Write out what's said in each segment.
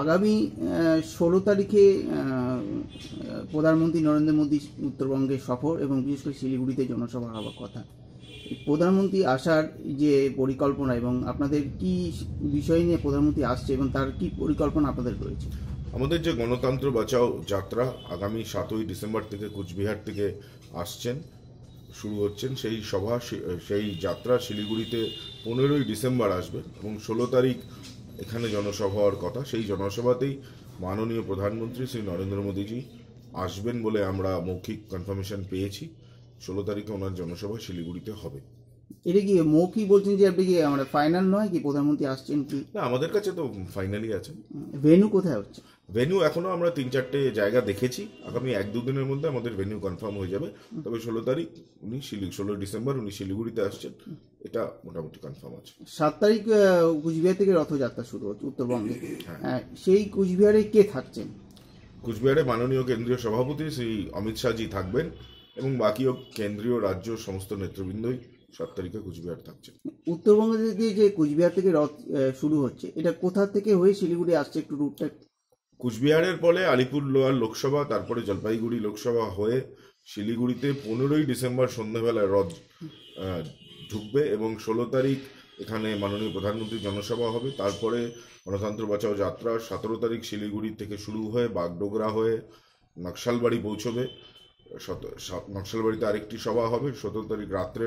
আগামী ষোলো তারিখে প্রধানমন্ত্রী নরেন্দ্র মোদী উত্তরবঙ্গে সফর এবং বিশেষ করে শিলিগুড়িতে জনসভা হওয়ার কথা প্রধানমন্ত্রী আসার যে পরিকল্পনা এবং আপনাদের কি বিষয় নিয়ে প্রধানমন্ত্রী আসছে এবং তার কি পরিকল্পনা আপনাদের রয়েছে আমাদের যে গণতন্ত্র বাঁচাও যাত্রা আগামী সাতই ডিসেম্বর থেকে কুচবিহার থেকে আসছেন শুরু হচ্ছেন সেই সভা সেই যাত্রা শিলিগুড়িতে পনেরোই ডিসেম্বর আসবে এবং ষোলো তারিখ এখানে জনসভা হওয়ার কথা সেই জনসভাতেই মাননীয় প্রধানমন্ত্রী শ্রী নরেন্দ্র মোদীজি আসবেন বলে আমরা মৌখিক কনফার্মেশন পেয়েছি ষোলো তারিখে ওনার জনসভা শিলিগুড়িতে হবে এটা কি মৌখিক বলছেন যে আপনি কি আমাদের ফাইনাল নয় কি প্রধানমন্ত্রী আসছেন কি না আমাদের কাছে তো ফাইনালি আছে ভেনু কোথায় হচ্ছে ভেনু এখনো আমরা তিন চারটে জায়গা দেখেছি আগামী এক দুদিনের মধ্যে আমাদের ভেনু কনফার্ম হয়ে যাবে তবে ষোলো তারিখ উনি শিলিগুড়ি ষোলো ডিসেম্বর উনি শিলিগুড়িতে আসছেন এটা মোটামুটি কনফার্ম আছে সাত তারিখ কুচবিহার থেকে রথযাত্রা শুরু হচ্ছে উত্তরবঙ্গে হ্যাঁ। হ্যাঁ, সেই কুচবিহারে কে থাকছেন কুচবিহারে মাননীয় কেন্দ্রীয় সভাপতি শ্রী অমিত শাহজি থাকবেন এবং বাকিও কেন্দ্রীয় রাজ্য সমস্ত নেতৃবৃন্দই সাত তারিখে কুচবিহার থাকছে উত্তরবঙ্গ থেকে যে কুচবিহার থেকে রথ শুরু হচ্ছে এটা কোথা থেকে হয়ে শিলিগুড়ি আসছে একটু রুটটা কুচবিহারের ফলে আলিপুর লোয়ার লোকসভা তারপরে জলপাইগুড়ি লোকসভা হয়ে শিলিগুড়িতে পনেরোই ডিসেম্বর সন্ধ্যাবেলায় রথ ঢুকবে এবং ষোলো তারিখ এখানে মাননীয় প্রধানমন্ত্রী জনসভা হবে তারপরে গণতন্ত্র বাঁচাও যাত্রা সতেরো তারিখ শিলিগুড়ি থেকে শুরু হয়ে বাগডোগরা হয়ে নকশালবাড়ি পৌঁছবে নকশালবাড়িতে আরেকটি সভা হবে সতেরো তারিখ রাত্রে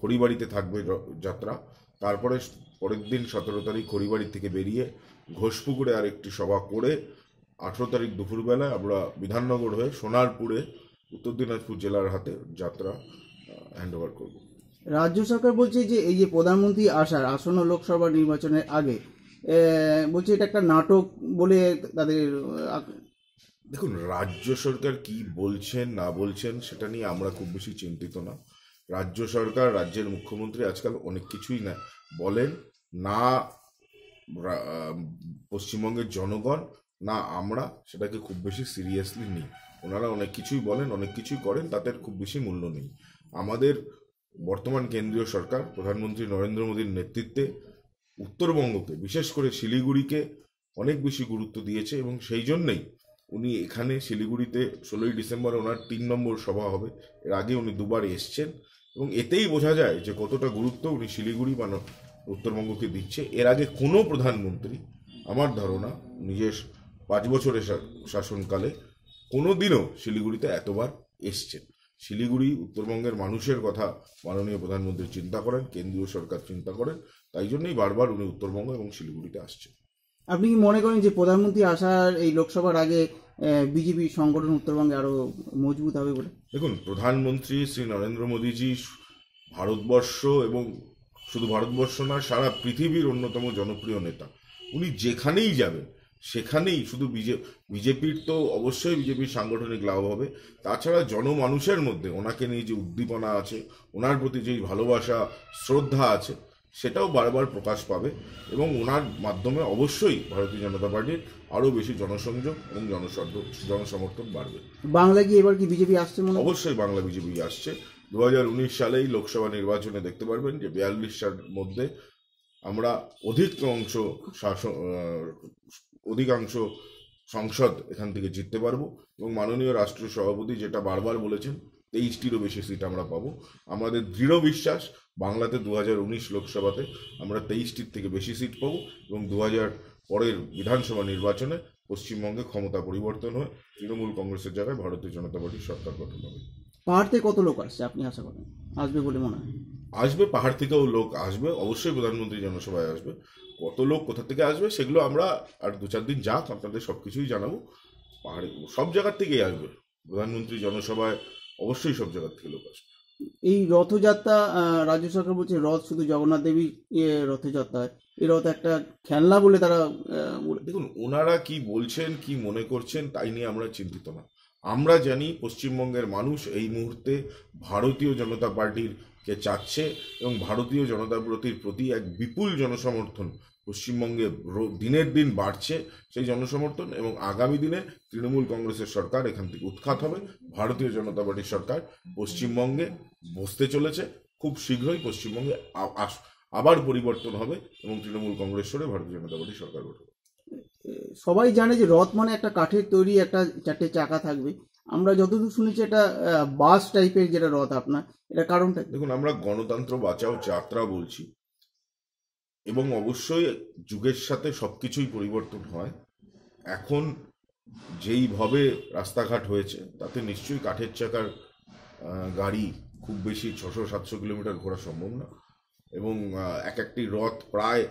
খড়িবাড়িতে থাকবে যাত্রা তারপরে পরের দিন সতেরো তারিখ খড়িবাড়ি থেকে বেরিয়ে ঘোষপুকুরে আর একটি সভা করে আঠেরো তারিখ দুপুরবেলায় আমরা বিধাননগর হয়ে সোনারপুরে উত্তর দিনাজপুর জেলার হাতে যাত্রা হ্যান্ড ওভার করব রাজ্য সরকার বলছে যে এই যে প্রধানমন্ত্রী আসার আসন্ন লোকসভা নির্বাচনের আগে বলছে এটা একটা নাটক বলে তাদের দেখুন রাজ্য সরকার কি বলছেন না বলছেন সেটা নিয়ে আমরা খুব বেশি চিন্তিত না রাজ্য সরকার রাজ্যের মুখ্যমন্ত্রী আজকাল অনেক কিছুই না বলেন না পশ্চিমবঙ্গের জনগণ না আমরা সেটাকে খুব বেশি সিরিয়াসলি নিই ওনারা অনেক কিছুই বলেন অনেক কিছুই করেন তাদের খুব বেশি মূল্য নেই আমাদের বর্তমান কেন্দ্রীয় সরকার প্রধানমন্ত্রী নরেন্দ্র মোদীর নেতৃত্বে উত্তরবঙ্গকে বিশেষ করে শিলিগুড়িকে অনেক বেশি গুরুত্ব দিয়েছে এবং সেই জন্যেই উনি এখানে শিলিগুড়িতে ষোলোই ডিসেম্বর ওনার তিন নম্বর সভা হবে এর আগে উনি দুবার এসছেন এবং এতেই বোঝা যায় যে কতটা গুরুত্ব উনি শিলিগুড়ি বা উত্তরবঙ্গকে দিচ্ছে এর আগে কোনো প্রধানমন্ত্রী আমার ধারণা নিজের পাঁচ বছরের শাসনকালে কোনো দিনও শিলিগুড়িতে এতবার এসছেন শিলিগুড়ি উত্তরবঙ্গের মানুষের কথা মাননীয় প্রধানমন্ত্রী চিন্তা করেন কেন্দ্রীয় সরকার চিন্তা করেন তাই জন্যই বারবার উনি উত্তরবঙ্গ এবং শিলিগুড়িতে আসছেন আপনি কি মনে করেন যে প্রধানমন্ত্রী আসার এই লোকসভার আগে বিজেপি সংগঠন উত্তরবঙ্গে আরও মজবুত হবে বলে দেখুন প্রধানমন্ত্রী শ্রী নরেন্দ্র মোদীজি ভারতবর্ষ এবং শুধু ভারতবর্ষ না সারা পৃথিবীর অন্যতম জনপ্রিয় নেতা উনি যেখানেই যাবেন সেখানেই শুধু বিজে বিজেপির তো অবশ্যই বিজেপির সাংগঠনিক লাভ হবে তাছাড়া জনমানুষের মধ্যে ওনাকে নিয়ে যে উদ্দীপনা আছে ওনার প্রতি যেই ভালোবাসা শ্রদ্ধা আছে সেটাও বারবার প্রকাশ পাবে এবং ওনার মাধ্যমে অবশ্যই ভারতীয় জনতা পার্টির আরও বেশি জনসংযোগ এবং জনসমর্থন বাড়বে বাংলা কি এবার কি বিজেপি আসছে অবশ্যই বাংলা বিজেপি আসছে দু সালেই লোকসভা নির্বাচনে দেখতে পারবেন যে বিয়াল্লিশটার মধ্যে আমরা অংশ শাসন অধিকাংশ সংসদ এখান থেকে জিততে পারবো এবং মাননীয় রাষ্ট্রীয় সভাপতি যেটা বারবার বলেছেন তেইশটিরও বেশি সিট আমরা পাবো আমাদের দৃঢ় বিশ্বাস বাংলাতে দু লোকসভাতে আমরা তেইশটির থেকে বেশি সিট পাবো এবং দু পরের বিধানসভা নির্বাচনে পশ্চিমবঙ্গে ক্ষমতা পরিবর্তন হয় তৃণমূল কংগ্রেসের জায়গায় ভারতীয় জনতা পার্টির সরকার গঠন হবে পাহাড় থেকে কত লোক আসছে আপনি আশা করেন আসবে বলে মনে হয় আসবে পাহাড় থেকেও লোক আসবে অবশ্যই প্রধানমন্ত্রী জনসভায় আসবে কত লোক কোথা থেকে আসবে সেগুলো আমরা আর দু চার দিন যাক আপনাদের সব কিছুই জানাবো পাহাড়ে সব জায়গার থেকেই আসবে প্রধানমন্ত্রী জনসভায় অবশ্যই সব জায়গার থেকে লোক আসবে এই রথযাত্রা রাজ্য সরকার বলছে রথ শুধু জগন্নাথ দেবী ইয়ে রথযাত্রা এই রথ একটা খেলনা বলে তারা দেখুন ওনারা কি বলছেন কি মনে করছেন তাই নিয়ে আমরা চিন্তিত না আমরা জানি পশ্চিমবঙ্গের মানুষ এই মুহূর্তে ভারতীয় জনতা পার্টির কে চাচ্ছে এবং ভারতীয় জনতা পার্টির প্রতি এক বিপুল জনসমর্থন পশ্চিমবঙ্গে দিনের দিন বাড়ছে সেই জনসমর্থন এবং আগামী দিনে তৃণমূল কংগ্রেসের সরকার এখান থেকে উৎখাত হবে ভারতীয় জনতা পার্টির সরকার পশ্চিমবঙ্গে বসতে চলেছে খুব শীঘ্রই পশ্চিমবঙ্গে আবার পরিবর্তন হবে এবং তৃণমূল কংগ্রেস সরে ভারতীয় জনতা পার্টি সরকার গঠন সবাই জানে যে রথ মানে একটা কাঠের তৈরি একটা চারটে চাকা থাকবে আমরা যতদূর শুনেছি এটা বাস টাইপের যেটা রথ আপনার এটা কারণটা দেখুন আমরা গণতন্ত্র বাঁচাও যাত্রা বলছি এবং অবশ্যই যুগের সাথে সব কিছুই পরিবর্তন হয় এখন যেইভাবে রাস্তাঘাট হয়েছে তাতে নিশ্চয়ই কাঠের চাকার গাড়ি খুব বেশি ছশো সাতশো কিলোমিটার ঘোরা সম্ভব না এবং এক একটি রথ প্রায়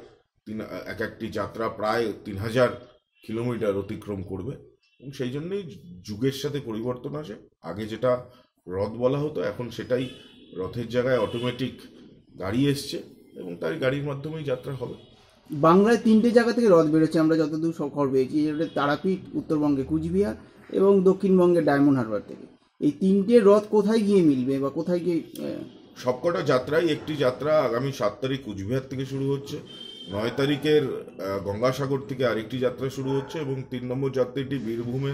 তিন এক একটি যাত্রা প্রায় তিন হাজার কিলোমিটার অতিক্রম করবে এবং সেই জন্যই যুগের সাথে পরিবর্তন আসে আগে যেটা রথ বলা হতো এখন সেটাই রথের জায়গায় অটোমেটিক গাড়ি এসছে এবং তার গাড়ির মাধ্যমেই যাত্রা হবে বাংলায় তিনটে জায়গা থেকে রথ বেড়েছে আমরা যতদূর খবর পেয়েছি তারাপীঠ উত্তরবঙ্গে কুচবিহার এবং দক্ষিণবঙ্গে ডায়মন্ড হারবার থেকে এই তিনটে রথ কোথায় গিয়ে মিলবে বা কোথায় গিয়ে সবকটা যাত্রাই একটি যাত্রা আগামী সাত তারিখ কুচবিহার থেকে শুরু হচ্ছে নয় তারিখের গঙ্গাসাগর থেকে আরেকটি যাত্রা শুরু হচ্ছে এবং তিন নম্বর যাত্রাটি বীরভূমে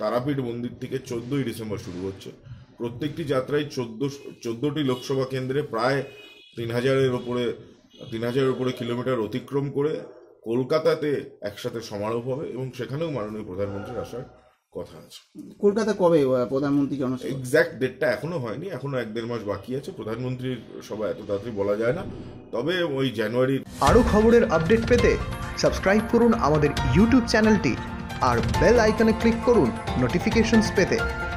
তারাপীঠ মন্দির থেকে চোদ্দোই ডিসেম্বর শুরু হচ্ছে প্রত্যেকটি যাত্রায় চোদ্দো চোদ্দোটি লোকসভা কেন্দ্রে প্রায় তিন হাজারের ওপরে তিন হাজারের ওপরে কিলোমিটার অতিক্রম করে কলকাতাতে একসাথে সমারোহ হবে এবং সেখানেও মাননীয় প্রধানমন্ত্রীর আসার কথা আছে কলকাতা কবে প্রধানমন্ত্রী এক্স্যাক্ট ডেটটা এখনো হয়নি এখনো এক দেড় মাস বাকি আছে প্রধানমন্ত্রীর সভা এত তাড়াতাড়ি বলা যায় না তবে ওই জানুয়ারি আরও খবরের আপডেট পেতে সাবস্ক্রাইব করুন আমাদের ইউটিউব চ্যানেলটি আর বেল আইকনে ক্লিক করুন নোটিফিকেশনস পেতে